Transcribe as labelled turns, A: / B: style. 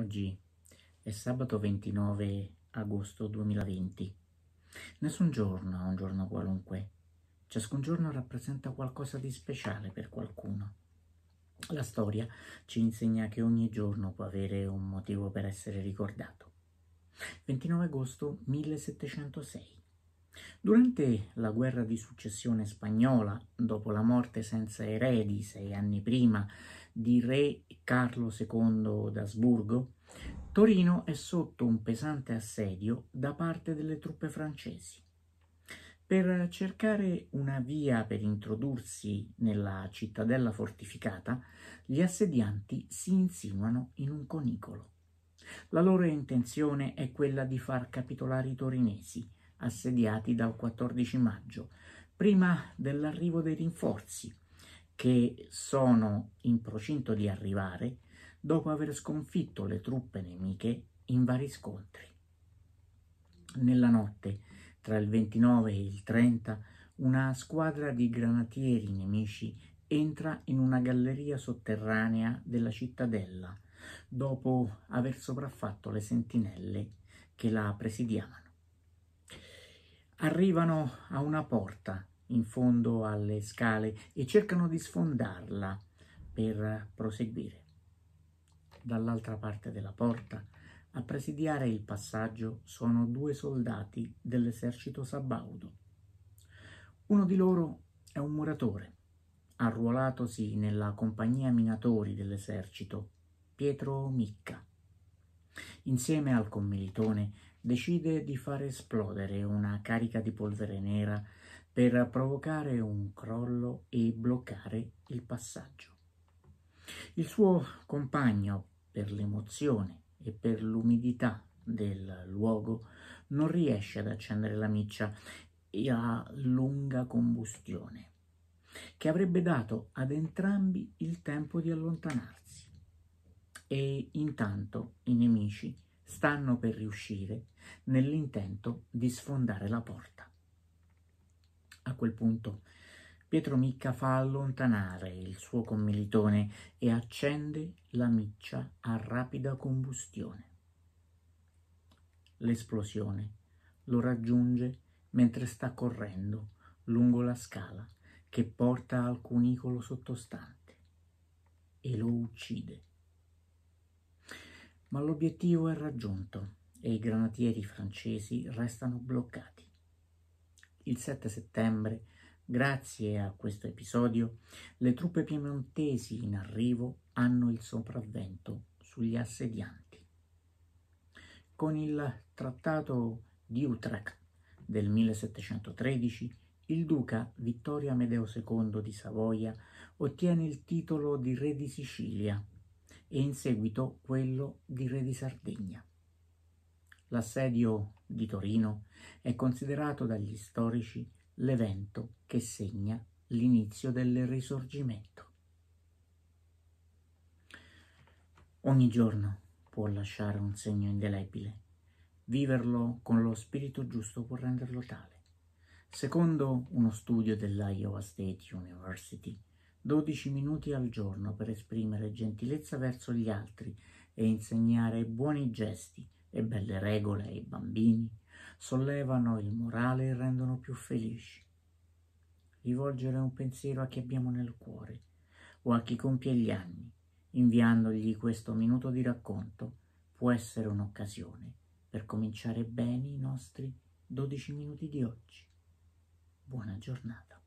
A: Oggi è sabato 29 agosto 2020. Nessun giorno è un giorno qualunque. Ciascun giorno rappresenta qualcosa di speciale per qualcuno. La storia ci insegna che ogni giorno può avere un motivo per essere ricordato. 29 agosto 1706. Durante la guerra di successione spagnola, dopo la morte senza eredi sei anni prima di Re Carlo II d'Asburgo, Torino è sotto un pesante assedio da parte delle truppe francesi. Per cercare una via per introdursi nella cittadella fortificata, gli assedianti si insinuano in un conicolo. La loro intenzione è quella di far capitolare i torinesi, assediati dal 14 maggio, prima dell'arrivo dei rinforzi, che sono in procinto di arrivare dopo aver sconfitto le truppe nemiche in vari scontri. Nella notte, tra il 29 e il 30, una squadra di granatieri nemici entra in una galleria sotterranea della cittadella, dopo aver sopraffatto le sentinelle che la presidiavano. Arrivano a una porta in fondo alle scale e cercano di sfondarla per proseguire dall'altra parte della porta a presidiare il passaggio sono due soldati dell'esercito sabaudo. Uno di loro è un muratore, arruolatosi nella compagnia minatori dell'esercito, Pietro Micca. Insieme al commilitone decide di far esplodere una carica di polvere nera per provocare un crollo e bloccare il passaggio. Il suo compagno, per l'emozione e per l'umidità del luogo, non riesce ad accendere la miccia e a lunga combustione, che avrebbe dato ad entrambi il tempo di allontanarsi. E intanto i nemici stanno per riuscire nell'intento di sfondare la porta. A quel punto Pietro Micca fa allontanare il suo commilitone e accende la miccia a rapida combustione. L'esplosione lo raggiunge mentre sta correndo lungo la scala che porta al cunicolo sottostante e lo uccide. Ma l'obiettivo è raggiunto e i granatieri francesi restano bloccati. Il 7 settembre, grazie a questo episodio, le truppe piemontesi in arrivo hanno il sopravvento sugli assedianti. Con il trattato di Utrecht del 1713, il duca Vittorio Amedeo II di Savoia ottiene il titolo di re di Sicilia e in seguito quello di re di Sardegna. L'assedio di Torino è considerato dagli storici l'evento che segna l'inizio del risorgimento. Ogni giorno può lasciare un segno indelebile. Viverlo con lo spirito giusto può renderlo tale. Secondo uno studio dell'Iowa State University, 12 minuti al giorno per esprimere gentilezza verso gli altri e insegnare buoni gesti e belle regole ai bambini sollevano il morale e rendono più felici. Rivolgere un pensiero a chi abbiamo nel cuore o a chi compie gli anni, inviandogli questo minuto di racconto, può essere un'occasione per cominciare bene i nostri 12 minuti di oggi. Buona giornata.